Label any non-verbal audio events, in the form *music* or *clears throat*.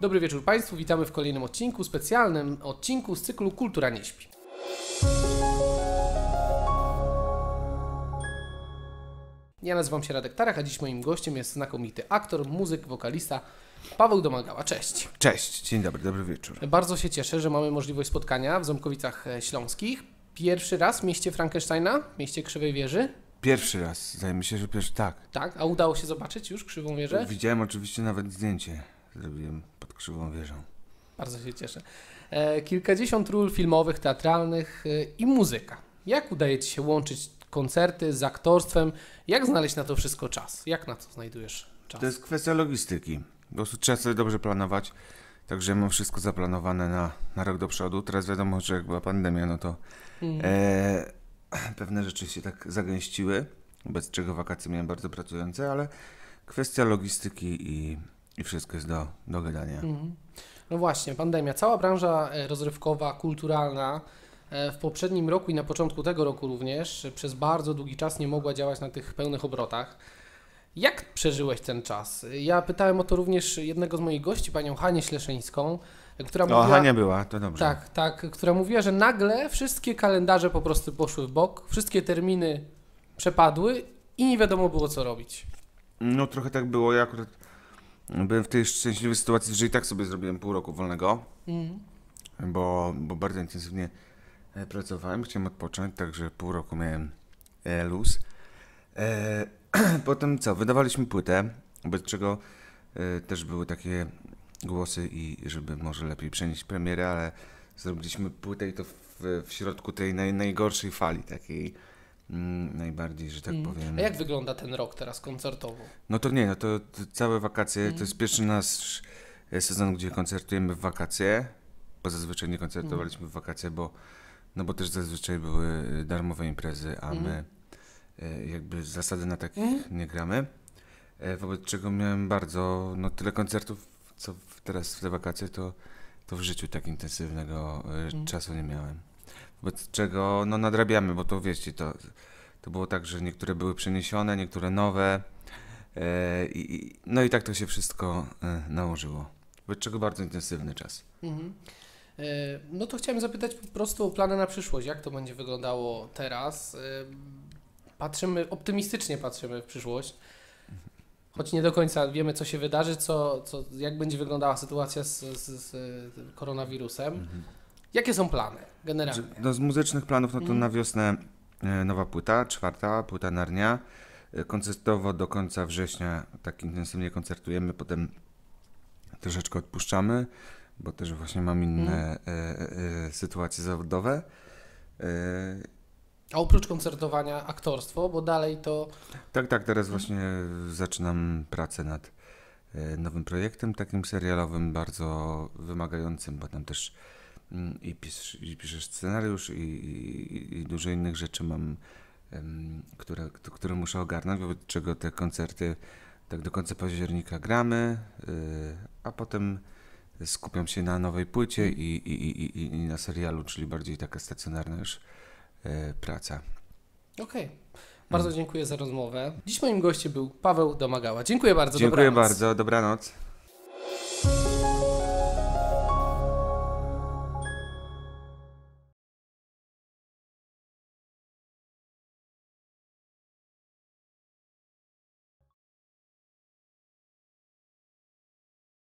Dobry wieczór Państwu, witamy w kolejnym odcinku, specjalnym odcinku z cyklu Kultura nie śpi. Ja nazywam się Radek Tarach, a dziś moim gościem jest znakomity aktor, muzyk, wokalista Paweł Domagała. Cześć. Cześć, dzień dobry, dobry wieczór. Bardzo się cieszę, że mamy możliwość spotkania w Ząbkowicach e, Śląskich. Pierwszy raz w mieście Frankensteina, mieście Krzywej Wieży. Pierwszy raz, zdaje mi się, że pierwszy, tak. Tak? A udało się zobaczyć już Krzywą Wieżę? Widziałem oczywiście nawet zdjęcie zrobiłem pod krzywą wieżą. Bardzo się cieszę. E, kilkadziesiąt ról filmowych, teatralnych e, i muzyka. Jak udaje Ci się łączyć koncerty z aktorstwem? Jak znaleźć na to wszystko czas? Jak na to znajdujesz czas? To jest kwestia logistyki. Po prostu trzeba sobie dobrze planować. Także mam wszystko zaplanowane na, na rok do przodu. Teraz wiadomo, że jak była pandemia, no to mm. e, *clears throat* pewne rzeczy się tak zagęściły, bez czego wakacje miałem bardzo pracujące, ale kwestia logistyki i i wszystko jest do, do gadania. Mhm. No właśnie, pandemia. Cała branża e, rozrywkowa, kulturalna e, w poprzednim roku i na początku tego roku również e, przez bardzo długi czas nie mogła działać na tych pełnych obrotach. Jak przeżyłeś ten czas? Ja pytałem o to również jednego z moich gości, panią Hanię Śleszyńską, która mówiła... O, Hania była, to dobrze. Tak, tak, która mówiła, że nagle wszystkie kalendarze po prostu poszły w bok, wszystkie terminy przepadły i nie wiadomo było co robić. No trochę tak było, ja akurat byłem w tej szczęśliwej sytuacji, że i tak sobie zrobiłem pół roku wolnego, mm. bo, bo bardzo intensywnie e, pracowałem, chciałem odpocząć, także pół roku miałem e, luz. E, *clears throat* potem co, wydawaliśmy płytę, bez czego e, też były takie głosy i żeby może lepiej przenieść premierę, ale zrobiliśmy płytę i to w, w środku tej naj, najgorszej fali takiej Mm, najbardziej, że tak mm. powiem. A jak wygląda ten rok teraz koncertowo? No to nie, no to, to całe wakacje, mm. to jest mm. pierwszy nasz e, sezon, gdzie koncertujemy w wakacje, bo zazwyczaj nie koncertowaliśmy mm. w wakacje, bo, no bo też zazwyczaj były e, darmowe imprezy, a mm. my e, jakby zasady na takich nie gramy, wobec czego miałem bardzo, no tyle koncertów, co teraz w te wakacje, to, to w życiu tak intensywnego czasu nie miałem wobec czego no, nadrabiamy, bo to wiecie, to, to było tak, że niektóre były przeniesione, niektóre nowe. E, I, no i tak to się wszystko e, nałożyło. Wobec czego bardzo intensywny czas. Mhm. E, no to chciałem zapytać po prostu o plany na przyszłość. Jak to będzie wyglądało teraz? Patrzymy, optymistycznie patrzymy w przyszłość. Choć nie do końca wiemy, co się wydarzy, co, co, jak będzie wyglądała sytuacja z, z, z koronawirusem. Mhm. Jakie są plany generalnie? No, z muzycznych planów no to mhm. na wiosnę e, nowa płyta, czwarta płyta Narnia. E, koncertowo do końca września tak intensywnie koncertujemy, potem troszeczkę odpuszczamy, bo też właśnie mam inne mhm. E, sytuacje zawodowe. a oprócz koncertowania aktorstwo, bo dalej to. Tak, tak, teraz właśnie zaczynam pracę nad nowym projektem, takim serialowym, bardzo wymagającym, bo tam też Mm, i, i piszesz scenariusz i, i, i, dużo innych rzeczy mam, które, które muszę ogarnąć, wobec czego te koncerty tak do końca października gramy, y, a potem skupiam się na nowej płycie i, i, i, i na serialu, czyli bardziej taka stacjonarna już e, praca. Okej. Okay. Bardzo mm. dziękuję za rozmowę. Dziś moim gościem był Paweł Domagała. Dziękuję bardzo. Dziękuję dobranoc. bardzo. Dobranoc.